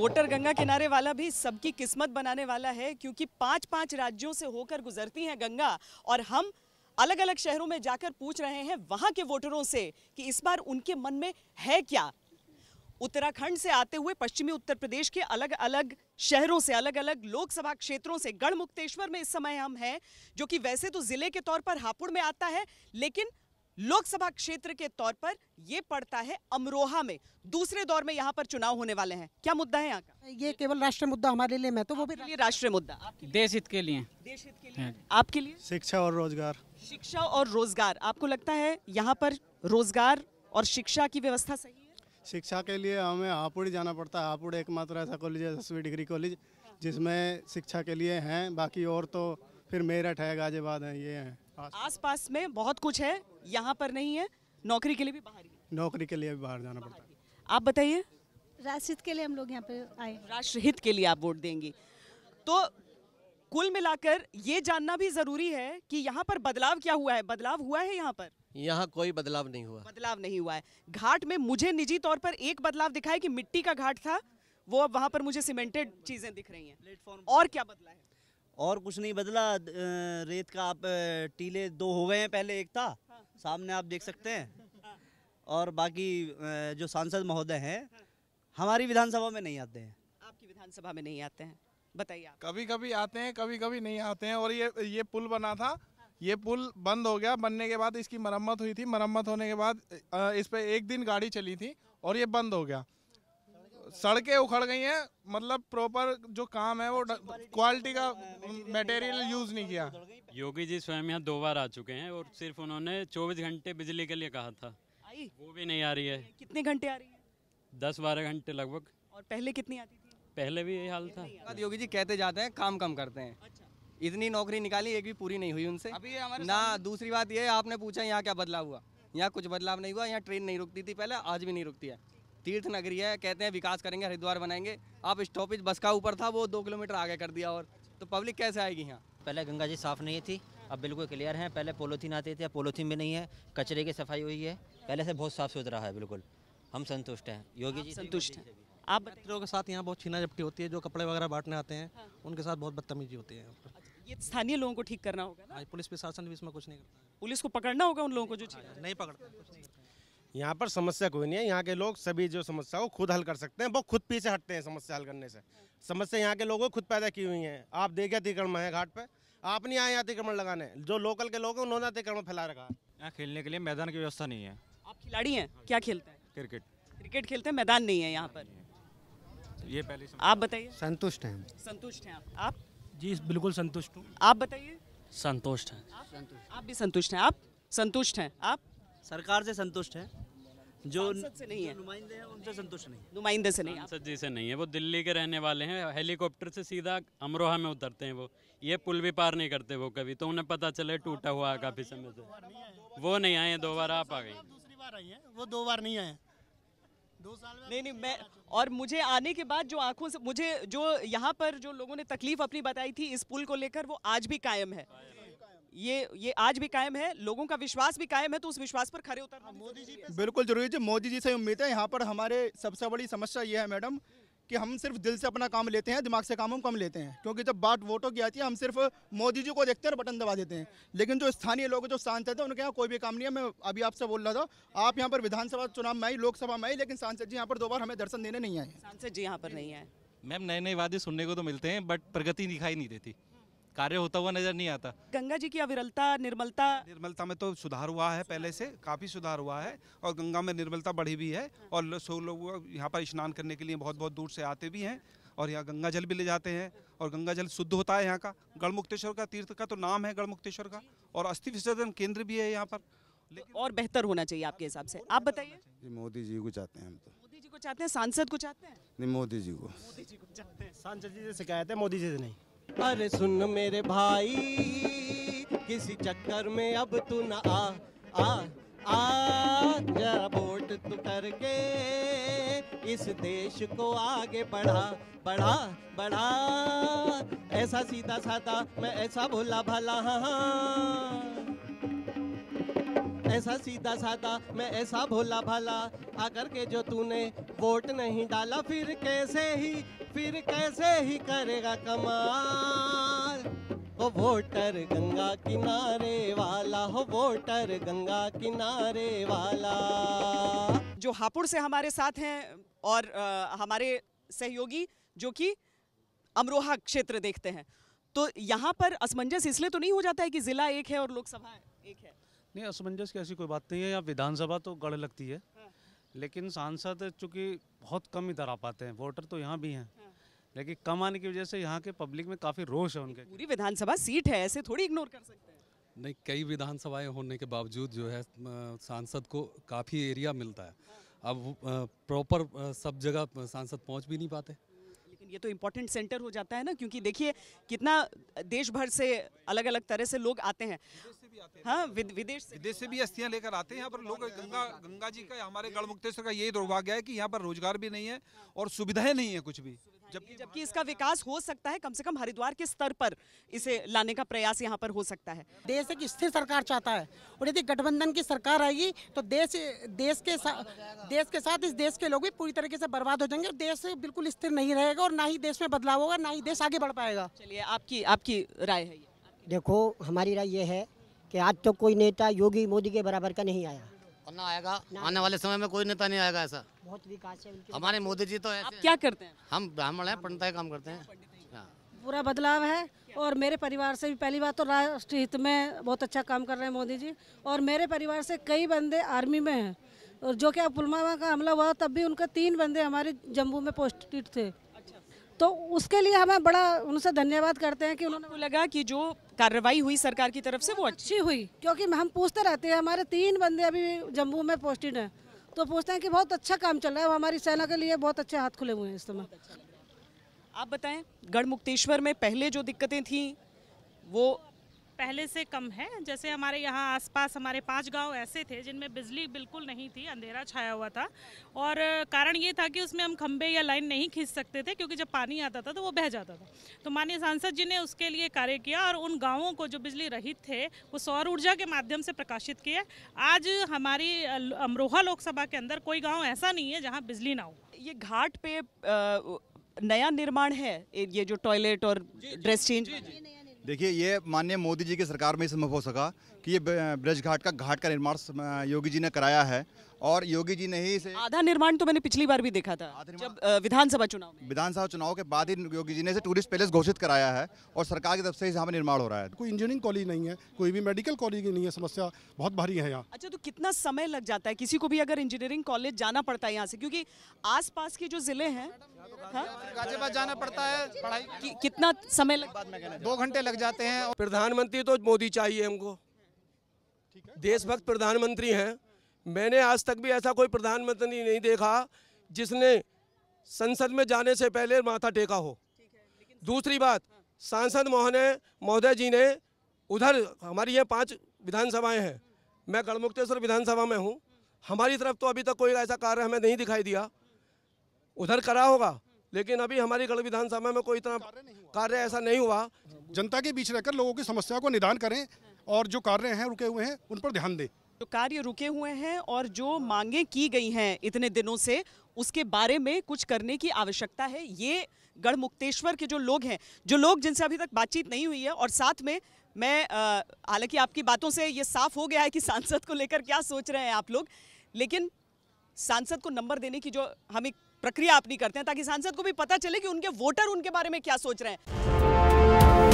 Voter Ganga किनारे वाला भी सबकी किस्मत बनाने वाला है क्योंकि पांच पांच राज्यों से होकर गुजरती है गंगा और हम अलग अलग शहरों में जाकर पूछ रहे हैं वहां के वोटरों से कि इस बार उनके मन में है क्या उत्तराखंड से आते हुए पश्चिमी उत्तर प्रदेश के अलग अलग शहरों से अलग अलग लोकसभा क्षेत्रों से गढ़मुक्तेश्वर में इस समय हम हैं जो कि वैसे तो जिले के तौर पर हापुड़ में आता है लेकिन लोकसभा क्षेत्र के तौर पर ये पड़ता है अमरोहा में दूसरे दौर में यहाँ पर चुनाव होने वाले हैं क्या मुद्दा है यहाँ का ये केवल राष्ट्रीय मुद्दा हमारे लिए मैं तो वो भी राष्ट्रीय मुद्दा देश हित के लिए देश हित के लिए हाँ आपके लिए शिक्षा और रोजगार शिक्षा और रोजगार आपको लगता है यहाँ पर रोजगार और शिक्षा की व्यवस्था सही है शिक्षा के लिए हमें हापुड़ जाना पड़ता है हापुड़ एकमात्र ऐसा कॉलेज है दसवीं डिग्री कॉलेज जिसमें शिक्षा के लिए हैं बाकी और तो फिर मेरठ है गाजियाबाद है ये है आस पास में बहुत कुछ है यहाँ पर नहीं है नौकरी के लिए भी बाहर नौकरी के लिए भी बाहर जाना पड़ता है आप बताइए राष्ट्रहित के लिए हम लोग यहाँ पे आए राष्ट्रहित के लिए आप वोट देंगे तो कुल मिलाकर ये जानना भी जरूरी है कि यहाँ पर बदलाव क्या हुआ है बदलाव हुआ है यहाँ पर यहाँ कोई बदलाव नहीं हुआ बदलाव नहीं हुआ है घाट में मुझे निजी तौर पर एक बदलाव दिखा है कि मिट्टी का घाट था वो अब वहाँ पर मुझे सीमेंटेड चीजें दिख रही हैं और क्या बदला है और कुछ नहीं बदला रेत का आप टीले दो हो गए हैं पहले एक था सामने आप देख सकते हैं और बाकी जो सांसद महोदय हैं हमारी विधानसभा में नहीं आते हैं आपकी विधानसभा में नहीं आते हैं बताइए आप कभी कभी आते हैं कभी कभी नहीं आते हैं और ये ये पुल बना था ये पुल बंद हो गया बनने के बाद इसकी मरम्मत हुई थी मरम्मत होने के बाद इस पर एक दिन गाड़ी चली थी और ये बंद हो गया सड़कें उखड़ गई हैं मतलब प्रॉपर जो काम है वो क्वालिटी का मटेरियल यूज नहीं किया योगी जी स्वयं यहाँ दो बार आ चुके हैं और सिर्फ उन्होंने 24 घंटे बिजली के लिए कहा था वो भी नहीं आ रही है कितने घंटे आ रही है दस बारह घंटे लगभग और पहले कितनी आती थी पहले भी यही हाल था योगी जी कहते जाते हैं काम कम करते हैं अच्छा। इतनी नौकरी निकाली एक भी पूरी नहीं हुई उनसे अभी ना दूसरी बात ये आपने पूछा यहाँ क्या बदलाव हुआ यहाँ कुछ बदलाव नहीं हुआ यहाँ ट्रेन नहीं रुकती थी पहले आज भी नहीं रुकती है तीर्थ नगरी है कहते हैं विकास करेंगे हरिद्वार बनाएंगे आप स्टॉपेज बस का ऊपर था वो दो किलोमीटर आगे कर दिया और तो पब्लिक कैसे आएगी यहाँ पहले गंगा जी साफ़ नहीं थी अब बिल्कुल क्लियर है पहले पोलोथीन आते थे अब पोलोथीन भी नहीं है कचरे की सफाई हुई है पहले से बहुत साफ़ सुथरा है बिल्कुल हम संतुष्ट हैं योगी जी संतुष्ट हैं आप बच्चों के साथ यहाँ बहुत छीना झपटी होती है जो कपड़े वगैरह बांटने आते हैं हाँ। उनके साथ बहुत बदतमीजी होती है अच्छा, ये तो स्थानीय लोगों को ठीक करना होगा ना हाँ, पुलिस प्रशासन भी इसमें कुछ नहीं करता पुलिस को पकड़ना होगा उन लोगों को जो हाँ, नहीं पकड़ता यहाँ पर समस्या कोई नहीं है यहाँ के लोग सभी जो समस्या को खुद हल कर सकते हैं वो खुद पीछे हटते हैं समस्या हल करने से समस्या यहाँ के लोगों को खुद पैदा की हुई है आप देखे अतिक्रमण है घाट पर आप नहीं आए अतिक्रमण लगाने जो लोकल के लोग हैं उन्होंने अतिक्रमण फैला रखा यहाँ खेलने के लिए मैदान की व्यवस्था नहीं है आप खिलाड़ी हैं क्या खेलते हैं क्रिकेट क्रिकेट खेलते हैं मैदान नहीं है यहाँ पर तो ये पहले आप बताइए संतुष्ट हैं संतुष्ट हैं आप जी बिल्कुल संतुष्ट हूँ आप बताइए संतुष्ट हैं आप भी संतुष्ट हैं आप संतुष्ट हैं आप सरकार से संतुष्ट है जो से नहीं है नुमाइंदे उनसे संतुष्ट नहीं नुमाइंदे से नहीं सांसद जी से नहीं है वो दिल्ली के रहने वाले हैं हेलीकॉप्टर से सीधा अमरोहा में उतरते हैं वो ये पुल भी पार नहीं करते वो कभी तो उन्हें पता चले टूटा हुआ है काफी समय से वो नहीं आए दो बार आप आ गए दूसरी बार आई है वो दो बार नहीं आए दो साल नहीं नहीं मैं और मुझे आने के बाद जो आंखों से मुझे जो यहाँ पर जो लोगों ने तकलीफ अपनी बताई थी इस पुल को लेकर वो आज भी कायम है ये ये आज भी कायम है लोगों का विश्वास भी कायम है तो उस विश्वास पर खड़े उतर हाँ, मोदी जी बिल्कुल जरूरी जी मोदी जी से उम्मीद है यहाँ पर हमारे सबसे बड़ी समस्या ये है मैडम कि हम सिर्फ दिल से अपना काम लेते हैं दिमाग से काम हम कम लेते हैं क्योंकि जब बात वोटों की आती है हम सिर्फ मोदी जी को देखते हैं और बटन दबा देते हैं लेकिन जो स्थानीय लोग जो सांसद हैं उनके यहाँ कोई भी काम नहीं है मैं अभी आपसे बोल रहा था आप यहाँ पर विधानसभा चुनाव में आई लोकसभा में आई लेकिन सांसद जी यहाँ पर दो बार हमें दर्शन देने नहीं आए सांसद जी यहाँ पर नहीं आए मैम नए नए वादे सुनने को तो मिलते हैं बट प्रगति दिखाई नहीं देती कार्य होता हुआ नजर नहीं आता गंगा जी की अविरलता निर्मलता निर्मलता में तो सुधार हुआ है पहले से काफ़ी सुधार हुआ है और गंगा में निर्मलता बढ़ी भी है और सो लोग यहाँ पर स्नान करने के लिए बहुत बहुत दूर से आते भी हैं और यहाँ गंगा जल भी ले जाते हैं और गंगा जल शुद्ध होता है यहाँ का गढ़मुक्तेश्वर का तीर्थ का तो नाम है गढ़मुक्तेश्वर का और अस्थि विसर्जन केंद्र भी है यहाँ पर और बेहतर होना चाहिए आपके हिसाब से आप बताइए मोदी जी को चाहते हैं हम तो मोदी जी को चाहते हैं सांसद को चाहते हैं नहीं मोदी जी को मोदी जी को चाहते हैं सांसद जी से शिकायत है मोदी जी से नहीं अरे सुन मेरे भाई किसी चक्कर में अब तू न आ आ आ जा वोट तू करके इस देश को आगे बढ़ा बढ़ा बढ़ा ऐसा सीधा साधा मैं ऐसा भोला भला हाँ, हाँ ऐसा सीधा साधा मैं ऐसा भोला भाला आकर के जो तूने वोट नहीं डाला फिर कैसे ही फिर कैसे ही करेगा कमाल हो वोटर गंगा किनारे वाला हो वोटर गंगा किनारे वाला जो हापुड़ से हमारे साथ हैं और आ, हमारे सहयोगी जो कि अमरोहा क्षेत्र देखते हैं तो यहाँ पर असमंजस इसलिए तो नहीं हो जाता है कि जिला एक है और लोकसभा एक है नहीं असमंजस की ऐसी कोई बात नहीं है यहाँ विधानसभा तो गढ़ लगती है लेकिन सांसद चूँकि बहुत कम इधर आ पाते हैं वोटर तो यहाँ भी हैं हाँ। लेकिन कम आने की वजह से यहाँ के पब्लिक में काफ़ी रोष है उनके पूरी विधानसभा सीट है ऐसे थोड़ी इग्नोर कर सकते हैं नहीं कई विधानसभाएं होने के बावजूद जो है सांसद को काफ़ी एरिया मिलता है हाँ। अब प्रॉपर सब जगह सांसद पहुंच भी नहीं पाते लेकिन ये तो इम्पोर्टेंट सेंटर हो जाता है ना क्योंकि देखिए कितना देश भर से अलग अलग तरह से लोग आते हैं भी आते हैं हाँ विद, विदेश से विदेश से भी अस्थियां लेकर आते हैं यहाँ पर लोग हाँ, गंगा हाँ। गंगा जी का हमारे गढ़मुक्तेश्वर का यही दुर्भाग्य है कि यहाँ पर रोजगार भी नहीं है और सुविधाएं नहीं है कुछ भी जबकि जबकि इसका विकास हो सकता है कम से कम हरिद्वार के स्तर पर इसे लाने का प्रयास यहाँ पर हो सकता है देश एक स्थिर सरकार चाहता है और यदि गठबंधन की सरकार आएगी तो देश देश के साथ देश के साथ इस देश के लोग भी पूरी तरीके से बर्बाद हो जाएंगे और देश बिल्कुल स्थिर नहीं रहेगा और ना ही देश में बदलाव होगा ना ही देश आगे बढ़ पाएगा चलिए आपकी आपकी राय है देखो हमारी राय ये है कि आज तो कोई नेता योगी मोदी के बराबर का नहीं आया और ना आएगा ना आने वाले समय में कोई नेता नहीं आएगा ऐसा बहुत विकास है हमारे मोदी जी तो आप क्या करते हैं हम ब्राह्मण हैं पंडित काम करते हैं हाँ। पूरा बदलाव है और मेरे परिवार से भी पहली बात तो राष्ट्र हित में बहुत अच्छा काम कर रहे हैं मोदी जी और मेरे परिवार से कई बंदे आर्मी में हैं और जो कि अब पुलवामा का हमला हुआ तब भी उनका तीन बंदे हमारे जम्मू में पोस्टेड थे तो उसके लिए हमें बड़ा उनसे धन्यवाद करते हैं कि उन्होंने लगा कि जो कार्रवाई हुई सरकार की तरफ से वो हाँ, अच्छी हुई क्योंकि हम पूछते रहते हैं हमारे तीन बंदे अभी जम्मू में पोस्टेड हैं तो पूछते हैं कि बहुत अच्छा काम चल रहा है हमारी सेना के लिए बहुत अच्छे हाथ खुले हुए हैं इस समय आप बताएं गढ़मुक्तेश्वर में पहले जो दिक्कतें थी वो पहले से कम है जैसे हमारे यहाँ आसपास हमारे पांच गांव ऐसे थे जिनमें बिजली बिल्कुल नहीं थी अंधेरा छाया हुआ था और कारण ये था कि उसमें हम खंबे या लाइन नहीं खींच सकते थे क्योंकि जब पानी आता था तो वो बह जाता था तो माननीय सांसद जी ने उसके लिए कार्य किया और उन गाँवों को जो बिजली रहित थे वो सौर ऊर्जा के माध्यम से प्रकाशित किया आज हमारी अमरोहा लोकसभा के अंदर कोई गाँव ऐसा नहीं है जहाँ बिजली ना हो ये घाट पे नया निर्माण है ये जो टॉयलेट और ड्रेस चेंज देखिए ये माननीय मोदी जी की सरकार में ही संभव हो सका कि ये ब्रज घाट का घाट का निर्माण योगी जी ने कराया है और योगी जी ने ही इसे आधा निर्माण तो मैंने पिछली बार भी देखा था जब विधानसभा चुनाव विधानसभा चुनाव के बाद ही योगी जी ने इसे टूरिस्ट पैलेस घोषित कराया है और सरकार की तरफ से यहाँ पर निर्माण हो रहा है कोई इंजीनियरिंग कॉलेज नहीं है कोई भी मेडिकल कॉलेज नहीं है समस्या बहुत भारी है यहाँ अच्छा तो कितना समय लग जाता है किसी को भी अगर इंजीनियरिंग कॉलेज जाना पड़ता है यहाँ से क्योंकि आस के जो जिले हैं तो गाजियाबाद हाँ? जाना पड़ता है पढ़ाई कि, कितना समय लग दो घंटे लग जाते हैं प्रधानमंत्री तो मोदी चाहिए हमको देशभक्त प्रधानमंत्री हैं मैंने आज तक भी ऐसा कोई प्रधानमंत्री नहीं देखा जिसने संसद में जाने से पहले माथा टेका हो दूसरी बात सांसद मोहने महोदय जी ने उधर हमारी यहाँ पांच विधानसभाएं हैं मैं गढ़मुक्तेश्वर विधानसभा में हूँ हमारी तरफ तो अभी तक कोई ऐसा कार्य हमें नहीं दिखाई दिया उधर करा होगा लेकिन अभी हमारी गढ़ विधानसभा में कोई इतना कार्य ऐसा नहीं हुआ जनता के बीच रहकर लोगों की समस्या को निदान करें और जो कार्य हैं रुके हुए हैं उन पर ध्यान दें जो कार्य रुके हुए हैं और जो मांगे की गई हैं इतने दिनों से उसके बारे में कुछ करने की आवश्यकता है ये गढ़ मुक्तेश्वर के जो लोग हैं जो लोग जिनसे अभी तक बातचीत नहीं हुई है और साथ में मैं हालांकि आपकी बातों से ये साफ हो गया है कि सांसद को लेकर क्या सोच रहे हैं आप लोग लेकिन सांसद को नंबर देने की जो हम एक प्रक्रिया अपनी करते हैं ताकि सांसद को भी पता चले कि उनके वोटर उनके बारे में क्या सोच रहे हैं